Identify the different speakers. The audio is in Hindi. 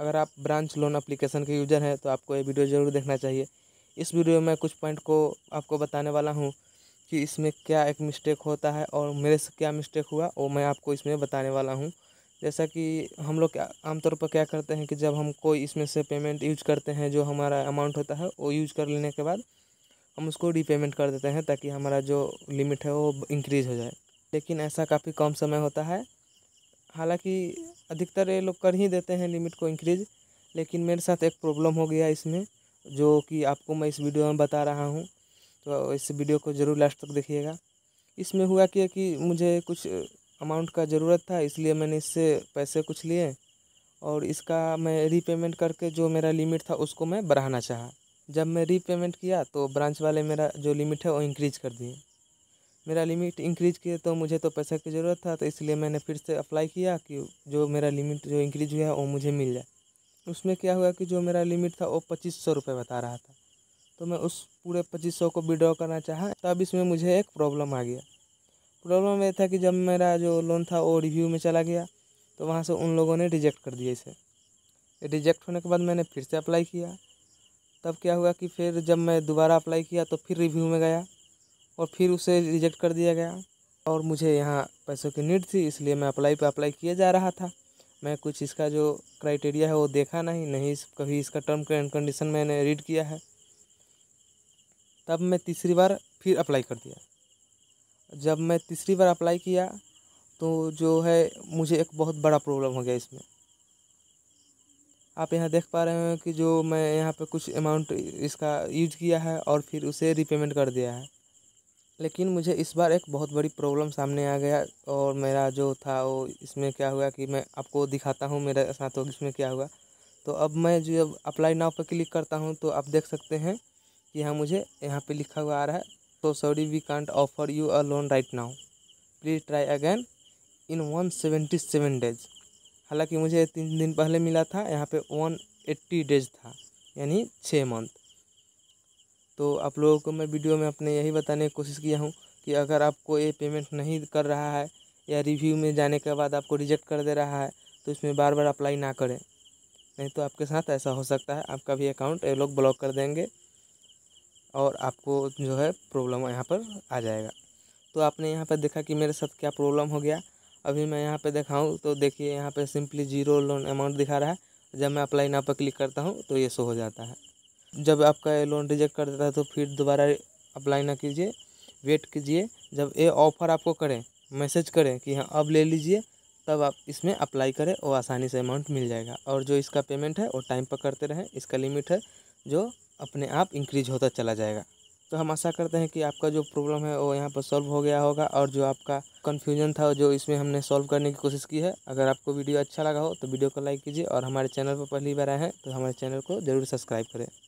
Speaker 1: अगर आप ब्रांच लोन एप्लीकेशन के यूज़र हैं तो आपको ये वीडियो ज़रूर देखना चाहिए इस वीडियो में कुछ पॉइंट को आपको बताने वाला हूँ कि इसमें क्या एक मिस्टेक होता है और मेरे से क्या मिस्टेक हुआ वो मैं आपको इसमें बताने वाला हूँ जैसा कि हम लोग आमतौर पर क्या करते हैं कि जब हम कोई इसमें से पेमेंट यूज करते हैं जो हमारा अमाउंट होता है वो यूज कर लेने के बाद हम उसको रीपेमेंट कर देते हैं ताकि हमारा जो लिमिट है वो इंक्रीज़ हो जाए लेकिन ऐसा काफ़ी कम समय होता है हालांकि अधिकतर ये लोग कर ही देते हैं लिमिट को इंक्रीज लेकिन मेरे साथ एक प्रॉब्लम हो गया इसमें जो कि आपको मैं इस वीडियो में बता रहा हूँ तो इस वीडियो को ज़रूर लास्ट तक देखिएगा इसमें हुआ क्या कि मुझे कुछ अमाउंट का ज़रूरत था इसलिए मैंने इससे पैसे कुछ लिए और इसका मैं रीपेमेंट करके जो मेरा लिमिट था उसको मैं बढ़ाना चाहा जब मैं रीपेमेंट किया तो ब्रांच वाले मेरा जो लिमिट है वो इंक्रीज कर दिए मेरा लिमिट इंक्रीज किए तो मुझे तो पैसा की ज़रूरत था तो इसलिए मैंने फिर से अप्लाई किया कि जो मेरा लिमिट जो इंक्रीज हुआ है वो मुझे मिल जाए उसमें क्या हुआ कि जो मेरा लिमिट था वो पच्चीस सौ रुपये बता रहा था तो मैं उस पूरे पच्चीस सौ को विड्रॉ करना चाहा तब इसमें मुझे एक प्रॉब्लम आ गया प्रॉब्लम यह था कि जब मेरा जो लोन था वो रिव्यू में चला गया तो वहाँ से उन लोगों ने रिजेक्ट कर दिया इसे रिजेक्ट होने के बाद मैंने फिर से अप्लाई किया तब क्या हुआ कि फिर जब मैं दोबारा अप्लाई किया तो फिर रिव्यू में गया और फिर उसे रिजेक्ट कर दिया गया और मुझे यहाँ पैसों की नीड थी इसलिए मैं अप्लाई पे अप्लाई किया जा रहा था मैं कुछ इसका जो क्राइटेरिया है वो देखा नहीं नहीं इस कभी इसका टर्म एंड कंडीशन मैंने रीड किया है तब मैं तीसरी बार फिर अप्लाई कर दिया जब मैं तीसरी बार अप्लाई किया तो जो है मुझे एक बहुत बड़ा प्रॉब्लम हो गया इसमें आप यहाँ देख पा रहे हो कि जो मैं यहाँ पे कुछ अमाउंट इसका यूज किया है और फिर उसे रिपेमेंट कर दिया है लेकिन मुझे इस बार एक बहुत बड़ी प्रॉब्लम सामने आ गया और मेरा जो था वो इसमें क्या हुआ कि मैं आपको दिखाता हूँ मेरे साथ इसमें क्या हुआ तो अब मैं जो अब अप्लाई नाव पर क्लिक करता हूँ तो आप देख सकते हैं कि यहाँ मुझे यहाँ पे लिखा हुआ आ रहा है तो sorry we can't offer you a loan right now please try again in one seventy seven days हालाँकि मुझे तीन दिन पहले मिला था यहाँ पे वन एट्टी डेज था यानी छः मंथ तो आप लोगों को मैं वीडियो में अपने यही बताने की कोशिश किया हूँ कि अगर आपको ये पेमेंट नहीं कर रहा है या रिव्यू में जाने के बाद आपको रिजेक्ट कर दे रहा है तो इसमें बार बार अप्लाई ना करें नहीं तो आपके साथ ऐसा हो सकता है आपका भी अकाउंट ये लोग ब्लॉक कर देंगे और आपको जो है प्रॉब्लम यहाँ पर आ जाएगा तो आपने यहाँ पर देखा कि मेरे साथ क्या प्रॉब्लम हो गया अभी मैं यहाँ पर दिखाऊँ तो देखिए यहाँ पर सिंपली जीरो लोन अमाउंट दिखा रहा है जब मैं अप्लाई ना पर क्लिक करता हूँ तो ये शो हो जाता है जब आपका ये लोन रिजेक्ट कर देता है तो फिर दोबारा अप्लाई ना कीजिए वेट कीजिए जब ये ऑफ़र आपको करें मैसेज करें कि हाँ अब ले लीजिए तब आप इसमें अप्लाई करें और आसानी से अमाउंट मिल जाएगा और जो इसका पेमेंट है वो टाइम पर करते रहें इसका लिमिट है जो अपने आप इंक्रीज होता चला जाएगा तो हम आशा करते हैं कि आपका जो प्रॉब्लम है वो यहाँ पर सॉल्व हो गया होगा और जो आपका कन्फ्यूजन था जो इसमें हमने सॉल्व करने की कोशिश की है अगर आपको वीडियो अच्छा लगा हो तो वीडियो को लाइक कीजिए और हमारे चैनल पर पहली बार आए हैं तो हमारे चैनल को ज़रूर सब्सक्राइब करें